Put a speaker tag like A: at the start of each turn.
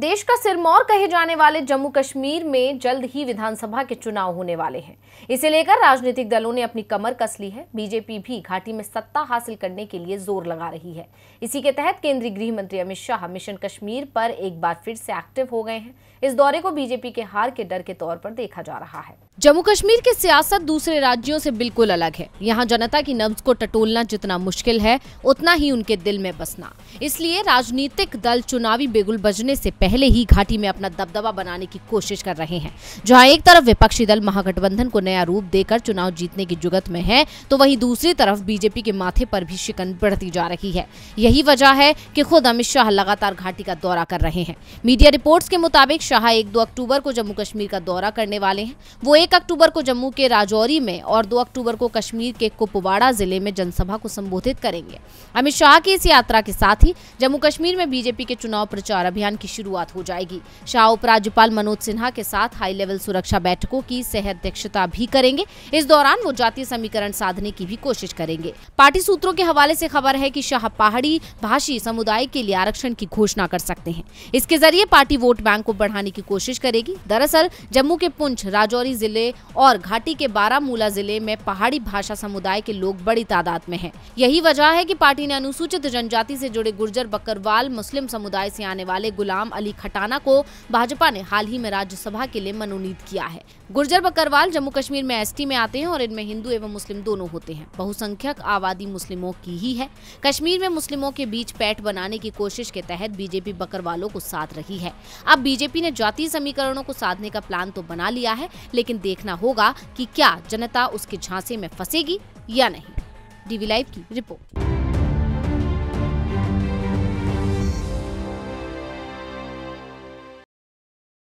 A: देश का सिरमौर कहे जाने वाले जम्मू कश्मीर में जल्द ही विधानसभा के चुनाव होने वाले हैं इसे लेकर राजनीतिक दलों ने अपनी कमर कस ली है बीजेपी भी घाटी में सत्ता हासिल करने के लिए जोर लगा रही है इसी के तहत केंद्रीय गृह मंत्री अमित शाह मिशन कश्मीर पर एक बार फिर से एक्टिव हो गए हैं इस दौरे को बीजेपी के हार के डर के तौर पर देखा जा रहा है जम्मू कश्मीर की सियासत दूसरे राज्यों से बिल्कुल अलग है यहाँ जनता की नब्ज को टटोलना जितना मुश्किल है उतना ही उनके दिल में बसना इसलिए राजनीतिक दल चुनावी बिगुल बजने से पहले ही घाटी में अपना दबदबा बनाने की कोशिश कर रहे हैं जहां एक तरफ विपक्षी दल महागठबंधन को नया रूप देकर चुनाव जीतने की जुगत में है तो वहीं दूसरी तरफ बीजेपी के माथे पर भी शिकन बढ़ती जा रही है यही वजह है कि खुद अमित शाह लगातार घाटी का दौरा कर रहे हैं मीडिया रिपोर्ट के मुताबिक शाह एक दो अक्टूबर को जम्मू कश्मीर का दौरा करने वाले हैं वो एक अक्टूबर को जम्मू के राजौरी में और दो अक्टूबर को कश्मीर के कुपवाड़ा जिले में जनसभा को संबोधित करेंगे अमित शाह की इस यात्रा के साथ ही जम्मू कश्मीर में बीजेपी के चुनाव प्रचार अभियान की शुरुआत शुरुआत हो जाएगी शाह उपराज्यपाल मनोज सिन्हा के साथ हाई लेवल सुरक्षा बैठकों की सह अध्यक्षता भी करेंगे इस दौरान वो जातीय समीकरण साधने की भी कोशिश करेंगे पार्टी सूत्रों के हवाले ऐसी खबर है की शाह पहाड़ी भाषी समुदाय के लिए आरक्षण की घोषणा कर सकते हैं इसके जरिए पार्टी वोट बैंक को बढ़ाने की कोशिश करेगी दरअसल जम्मू के पुंछ राजौरी जिले और घाटी के बारामूला जिले में पहाड़ी भाषा समुदाय के लोग बड़ी तादाद में हैं। यही वजह है कि पार्टी ने अनुसूचित जनजाति से जुड़े गुर्जर बकरवाल मुस्लिम समुदाय से आने वाले गुलाम अली खटाना को भाजपा ने हाल ही में राज्यसभा के लिए मनोनीत किया है गुर्जर बकरवाल जम्मू कश्मीर में एसटी में आते हैं और इनमें हिंदू एवं मुस्लिम दोनों होते हैं बहुसंख्यक आबादी मुस्लिमों की ही है कश्मीर में मुस्लिमों के बीच पैठ बनाने की कोशिश के तहत बीजेपी बकरवालों को साथ रही है अब बीजेपी ने जाति समीकरणों को साधने का प्लान तो बना लिया है लेकिन देखना होगा की क्या जनता उसके झांसे में फंसेगी या नहीं डीवी लाइव की रिपोर्ट